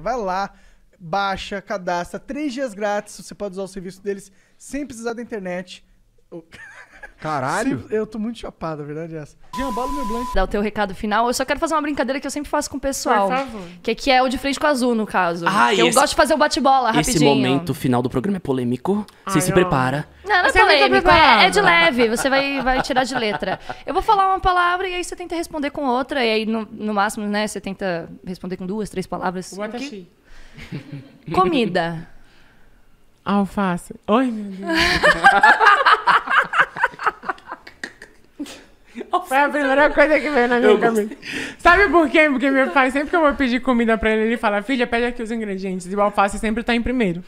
Vai lá, baixa, cadastra, três dias grátis, você pode usar o serviço deles sem precisar da internet. Caralho! eu tô muito chapado, a verdade é essa. Jambalo meu blanco. Dá o teu recado final. Eu só quero fazer uma brincadeira que eu sempre faço com o pessoal. Por favor. Que aqui é, é o de frente com azul, no caso. Ah, esse... eu gosto de fazer o bate-bola, rapidinho. Esse momento final do programa é polêmico. Você se prepara. Não, não é, é polêmico, é-, é, de leve, você vai, vai tirar de letra. Eu vou falar uma palavra e aí você tenta responder com outra, e aí no, no máximo, né, você tenta responder com duas, três palavras. Watashi. Comida. Alface. Oi, meu Deus. Foi a primeira coisa que veio na minha cabeça. Sabe por quê? Porque meu pai, sempre que eu vou pedir comida pra ele, ele fala: Filha, pede aqui os ingredientes. E o alface sempre tá em primeiro.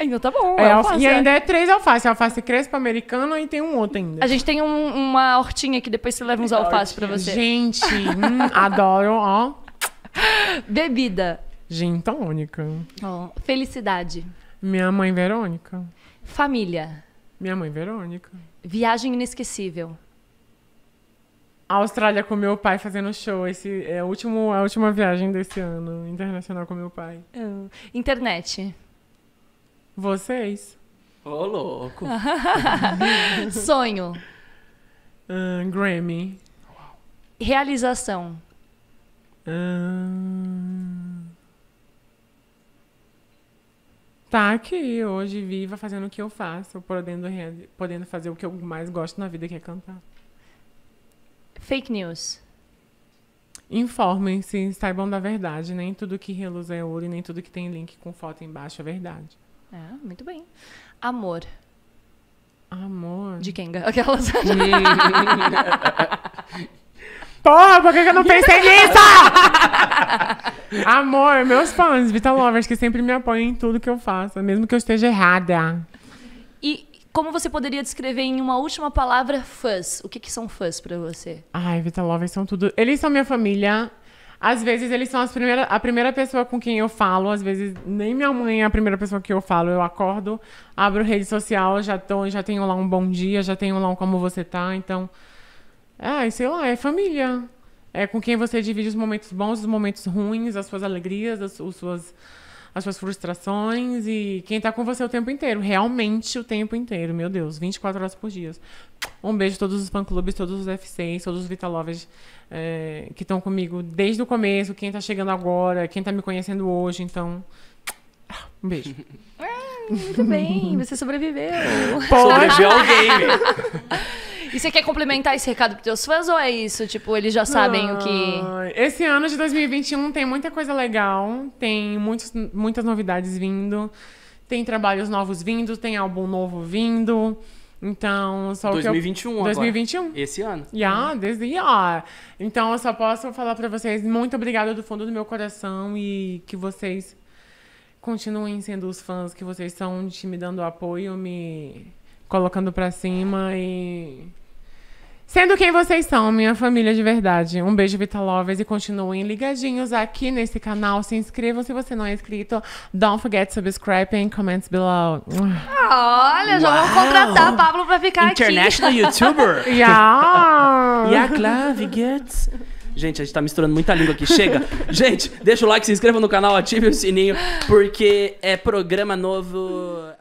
Ainda então tá bom. É, alface, e ainda é. é três alfaces. Alface crespa americana e tem um outro ainda. A gente tem um, uma hortinha que depois você leva uns alfaces pra você. Gente, hum, adoro, ó. Bebida. Gin tônica. Oh, felicidade. Minha mãe Verônica. Família. Minha mãe Verônica. Viagem inesquecível. A Austrália com meu pai fazendo show. Esse é a, último, a última viagem desse ano, internacional com meu pai. Ah, internet. Vocês. Ô, oh, louco. Sonho. Ah, Grammy. Realização. Ah, tá aqui hoje, viva, fazendo o que eu faço, podendo, podendo fazer o que eu mais gosto na vida, que é cantar. Fake news. Informem-se, saibam da verdade. Nem tudo que reluz é ouro e nem tudo que tem link com foto embaixo é verdade. É, muito bem. Amor. Amor. De quem? Aquelas. Porra, por que eu não pensei nisso? Amor, meus fãs, Vital Lovers, que sempre me apoiam em tudo que eu faço, mesmo que eu esteja errada. E como você poderia descrever em uma última palavra fãs? O que, que são fãs para você? Ai, Vita Lovers são tudo. Eles são minha família. Às vezes eles são primeira, a primeira pessoa com quem eu falo, às vezes nem minha mãe é a primeira pessoa que eu falo. Eu acordo, abro rede social, já, tô, já tenho lá um bom dia, já tenho lá um como você tá. Então, ai sei lá, é família. É com quem você divide os momentos bons, os momentos ruins, as suas alegrias, as, as suas as suas frustrações e quem tá com você o tempo inteiro, realmente o tempo inteiro, meu Deus, 24 horas por dia. Um beijo a todos os fã-clubes, todos os F6, todos os Vitalovas é, eh, que estão comigo desde o começo, quem tá chegando agora, quem tá me conhecendo hoje, então. Um beijo. Ah, muito bem, você sobreviveu. Pô, sobreviveu ao né? game. E você quer complementar esse recado pros teus fãs ou é isso? Tipo, eles já sabem ah, o que. Esse ano de 2021 tem muita coisa legal, tem muitos, muitas novidades vindo, tem trabalhos novos vindo, tem álbum novo vindo. Então, só 2021 que 2021. Agora. Esse ano. Yeah, desde Então, eu só posso falar para vocês muito obrigada do fundo do meu coração e que vocês continuem sendo os fãs que vocês são, de me dando apoio, me colocando para cima e Sendo quem vocês são, minha família de verdade. Um beijo, Vital Lovers, e continuem ligadinhos aqui nesse canal. Se inscrevam se você não é inscrito. Don't forget to subscribe and comments below. Olha, já Uau. vamos contratar a Pablo pra ficar International aqui. International YouTuber. yeah. yeah, Claudio. gets. Gente, a gente tá misturando muita língua aqui. Chega. gente, deixa o like, se inscreva no canal, ative o sininho, porque é programa novo.